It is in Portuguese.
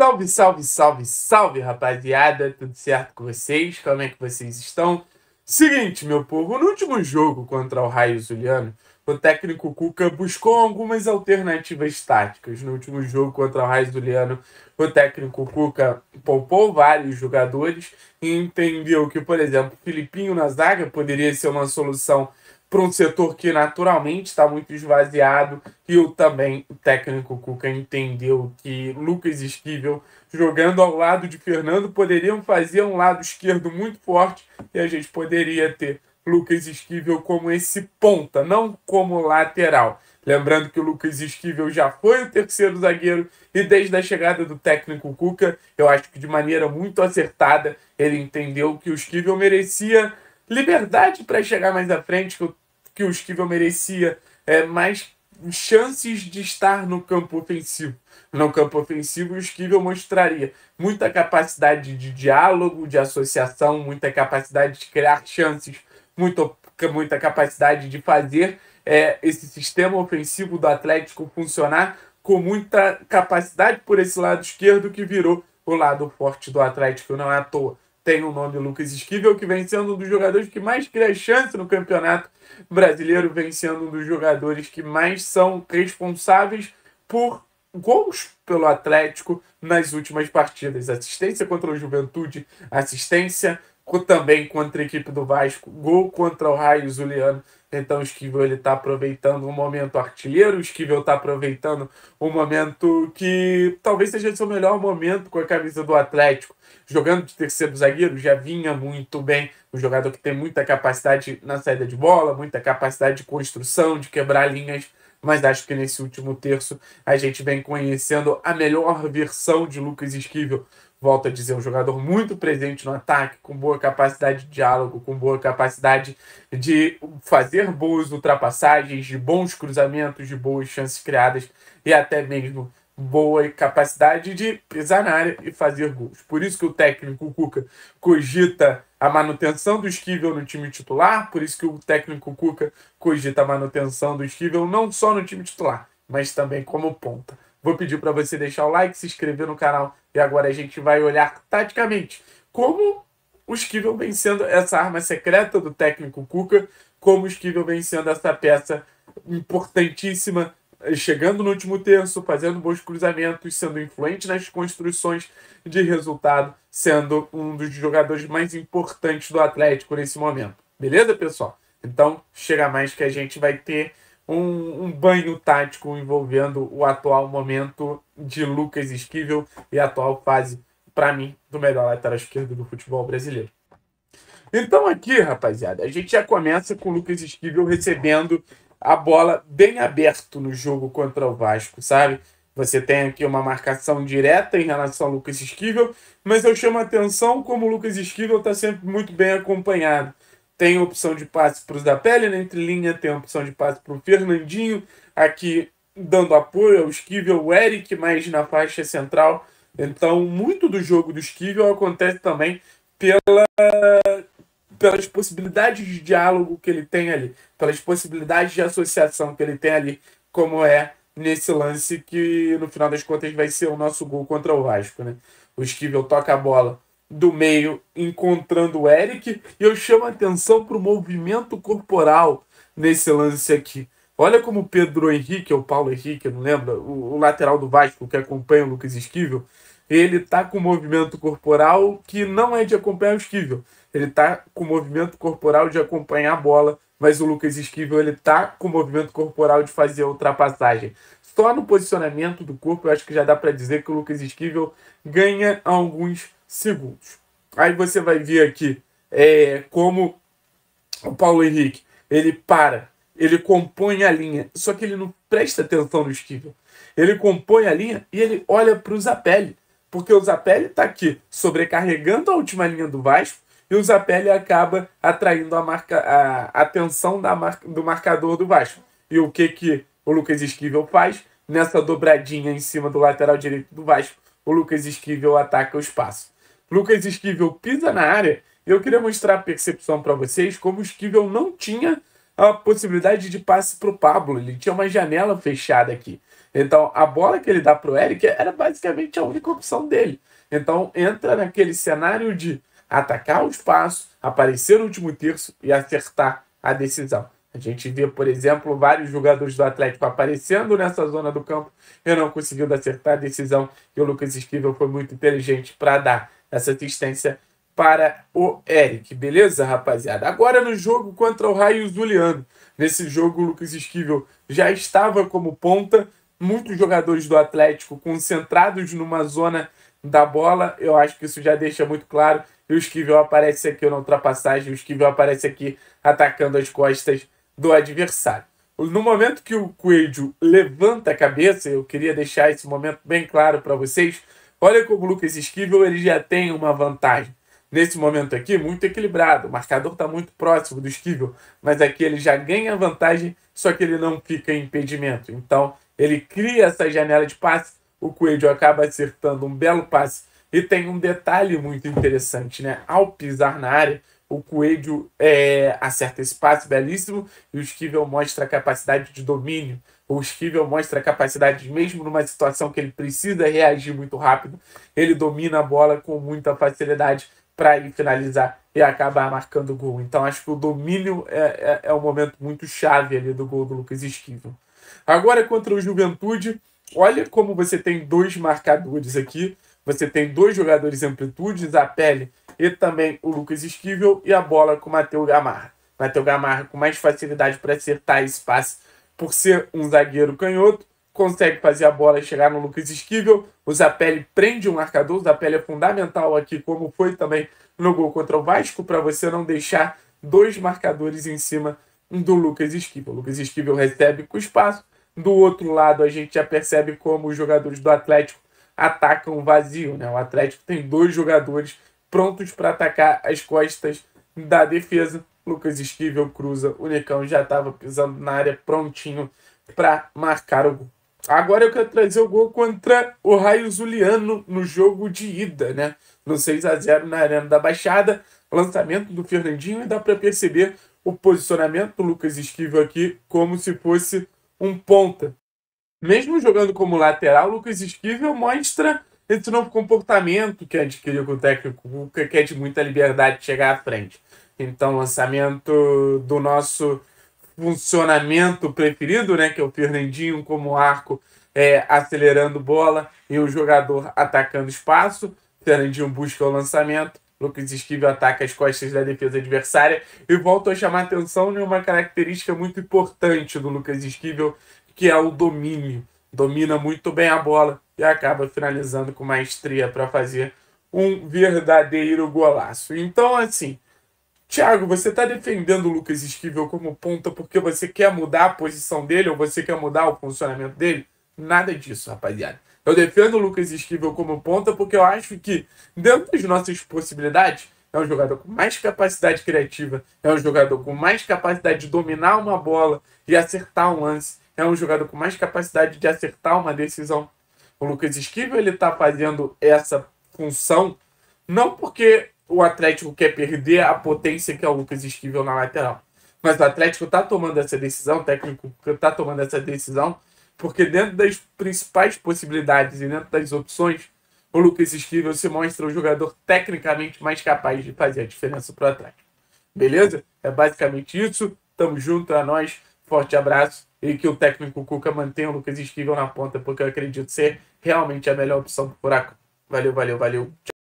Salve, salve, salve, salve, rapaziada! Tudo certo com vocês? Como é que vocês estão? Seguinte, meu povo, no último jogo contra o Raio Zuliano, o técnico Cuca buscou algumas alternativas táticas. No último jogo contra o Raio Zuliano, o técnico Cuca poupou vários jogadores e entendeu que, por exemplo, Filipinho na zaga poderia ser uma solução para um setor que naturalmente está muito esvaziado e o também o técnico Cuca entendeu que Lucas Esquivel jogando ao lado de Fernando poderiam fazer um lado esquerdo muito forte e a gente poderia ter Lucas Esquivel como esse ponta, não como lateral. Lembrando que o Lucas Esquivel já foi o terceiro zagueiro e desde a chegada do técnico Cuca, eu acho que de maneira muito acertada, ele entendeu que o Esquivel merecia liberdade para chegar mais à frente, que o que o Esquivel merecia é, mais chances de estar no campo ofensivo. No campo ofensivo, o Esquivel mostraria muita capacidade de diálogo, de associação, muita capacidade de criar chances, muito, muita capacidade de fazer é, esse sistema ofensivo do Atlético funcionar com muita capacidade por esse lado esquerdo que virou o lado forte do Atlético, não é à toa tem o nome Lucas Esquivel, que vem sendo um dos jogadores que mais cria chance no campeonato brasileiro, vem sendo um dos jogadores que mais são responsáveis por gols pelo Atlético nas últimas partidas. Assistência contra o Juventude, assistência também contra a equipe do Vasco, gol contra o Raio Zuliano então o Esquivel ele tá aproveitando um momento artilheiro, o Esquivel está aproveitando um momento que talvez seja seu melhor momento com a camisa do Atlético. Jogando de terceiro zagueiro, já vinha muito bem. Um jogador que tem muita capacidade na saída de bola, muita capacidade de construção, de quebrar linhas mas acho que nesse último terço a gente vem conhecendo a melhor versão de Lucas Esquivel. Volto a dizer, um jogador muito presente no ataque, com boa capacidade de diálogo, com boa capacidade de fazer boas ultrapassagens, de bons cruzamentos, de boas chances criadas e até mesmo boa e capacidade de pisar na área e fazer gols. Por isso que o técnico Cuca cogita a manutenção do Esquivel no time titular, por isso que o técnico Cuca cogita a manutenção do Esquivel não só no time titular, mas também como ponta. Vou pedir para você deixar o like, se inscrever no canal e agora a gente vai olhar taticamente como o Esquivel vem sendo essa arma secreta do técnico Cuca, como o Esquivel vem sendo essa peça importantíssima chegando no último terço, fazendo bons cruzamentos, sendo influente nas construções de resultado, sendo um dos jogadores mais importantes do Atlético nesse momento. Beleza, pessoal? Então, chega mais que a gente vai ter um, um banho tático envolvendo o atual momento de Lucas Esquivel e a atual fase, para mim, do melhor lateral esquerdo do futebol brasileiro. Então aqui, rapaziada, a gente já começa com o Lucas Esquivel recebendo a bola bem aberto no jogo contra o Vasco, sabe? Você tem aqui uma marcação direta em relação ao Lucas Esquivel, mas eu chamo a atenção como o Lucas Esquivel está sempre muito bem acompanhado. Tem opção de passe para os da pele, na né? entrelinha tem opção de passe para o Fernandinho, aqui dando apoio ao Esquivel, o Eric mais na faixa central. Então, muito do jogo do Esquivel acontece também pela pelas possibilidades de diálogo que ele tem ali, pelas possibilidades de associação que ele tem ali, como é nesse lance que no final das contas vai ser o nosso gol contra o Vasco, né? O Esquivel toca a bola do meio encontrando o Eric e eu chamo a atenção para o movimento corporal nesse lance aqui. Olha como o Pedro Henrique, ou Paulo Henrique, não lembra? o, o lateral do Vasco que acompanha o Lucas Esquivel, ele tá com movimento corporal que não é de acompanhar o Esquivel. Ele tá com movimento corporal de acompanhar a bola, mas o Lucas Esquivel ele tá com movimento corporal de fazer a ultrapassagem. Só no posicionamento do corpo, eu acho que já dá para dizer que o Lucas Esquivel ganha alguns segundos. Aí você vai ver aqui é, como o Paulo Henrique ele para, ele compõe a linha, só que ele não presta atenção no Esquivel. Ele compõe a linha e ele olha para o Zapelli porque o Zapelli está aqui sobrecarregando a última linha do Vasco e o Zapelli acaba atraindo a, marca, a atenção da do marcador do Vasco. E o que, que o Lucas Esquivel faz? Nessa dobradinha em cima do lateral direito do Vasco, o Lucas Esquivel ataca o espaço. Lucas Esquivel pisa na área e eu queria mostrar a percepção para vocês como o Esquivel não tinha a possibilidade de passe para o Pablo. Ele tinha uma janela fechada aqui. Então, a bola que ele dá para o Eric era basicamente a única opção dele. Então, entra naquele cenário de atacar o espaço, aparecer no último terço e acertar a decisão. A gente vê, por exemplo, vários jogadores do Atlético aparecendo nessa zona do campo e não conseguindo acertar a decisão. E o Lucas Esquivel foi muito inteligente para dar essa assistência para o Eric. Beleza, rapaziada? Agora no jogo contra o Raio Zuliano. Nesse jogo, o Lucas Esquivel já estava como ponta, muitos jogadores do Atlético concentrados numa zona da bola, eu acho que isso já deixa muito claro. E o Esquivel aparece aqui na ultrapassagem, o Esquivel aparece aqui atacando as costas do adversário. No momento que o Coelho levanta a cabeça, eu queria deixar esse momento bem claro para vocês. Olha como o Lucas Esquivel ele já tem uma vantagem. Nesse momento aqui, muito equilibrado. O marcador está muito próximo do Esquivel, mas aqui ele já ganha vantagem, só que ele não fica em impedimento. Então, ele cria essa janela de passe, o Coelho acaba acertando um belo passe. E tem um detalhe muito interessante, né? Ao pisar na área, o Coelho é, acerta esse passe belíssimo e o Esquivel mostra a capacidade de domínio. O Esquivel mostra a capacidade, mesmo numa situação que ele precisa reagir muito rápido, ele domina a bola com muita facilidade para ele finalizar e acabar marcando o gol. Então acho que o domínio é, é, é um momento muito chave ali do gol do Lucas Esquivel. Agora é contra o Juventude, olha como você tem dois marcadores aqui. Você tem dois jogadores em amplitude, Zapelli e também o Lucas Esquivel, e a bola com o Matheus Gamarra. Matheus Gamarra com mais facilidade para acertar esse passe por ser um zagueiro canhoto, consegue fazer a bola chegar no Lucas Esquivel. O Zapelli prende o marcador, o Zapelli é fundamental aqui, como foi também no gol contra o Vasco, para você não deixar dois marcadores em cima do Lucas Esquivel. Lucas Esquivel recebe com espaço. Do outro lado, a gente já percebe como os jogadores do Atlético atacam vazio. Né? O Atlético tem dois jogadores prontos para atacar as costas da defesa. Lucas Esquivel cruza, o Necão já estava pisando na área prontinho para marcar o gol. Agora eu quero trazer o gol contra o Raio Zuliano no jogo de ida, né? No 6 a 0 na Arena da Baixada, lançamento do Fernandinho e dá para perceber o posicionamento do Lucas Esquivel aqui como se fosse um ponta. Mesmo jogando como lateral, o Lucas Esquivel mostra esse novo comportamento que adquiriu com o técnico Cuca, que é de muita liberdade de chegar à frente. Então, lançamento do nosso funcionamento preferido, né, que é o Fernandinho como arco, é, acelerando bola e o jogador atacando espaço. Fernandinho busca o lançamento Lucas Esquivel ataca as costas da defesa adversária e volta a chamar a atenção em uma característica muito importante do Lucas Esquivel, que é o domínio. Domina muito bem a bola e acaba finalizando com maestria para fazer um verdadeiro golaço. Então, assim, Thiago, você está defendendo o Lucas Esquivel como ponta porque você quer mudar a posição dele ou você quer mudar o funcionamento dele? Nada disso, rapaziada. Eu defendo o Lucas Esquivel como ponta porque eu acho que, dentro das nossas possibilidades, é um jogador com mais capacidade criativa, é um jogador com mais capacidade de dominar uma bola e acertar um lance, é um jogador com mais capacidade de acertar uma decisão. O Lucas Esquivel ele está fazendo essa função não porque o Atlético quer perder a potência que é o Lucas Esquivel na lateral, mas o Atlético está tomando essa decisão, o técnico está tomando essa decisão porque dentro das principais possibilidades e dentro das opções, o Lucas Esquivel se mostra um jogador tecnicamente mais capaz de fazer a diferença para o trás. Beleza? É basicamente isso. Tamo junto, a é nós. Forte abraço e que o técnico Cuca mantenha o Lucas Esquivel na ponta, porque eu acredito ser realmente a melhor opção para o Furacão. Valeu, valeu, valeu. Tchau.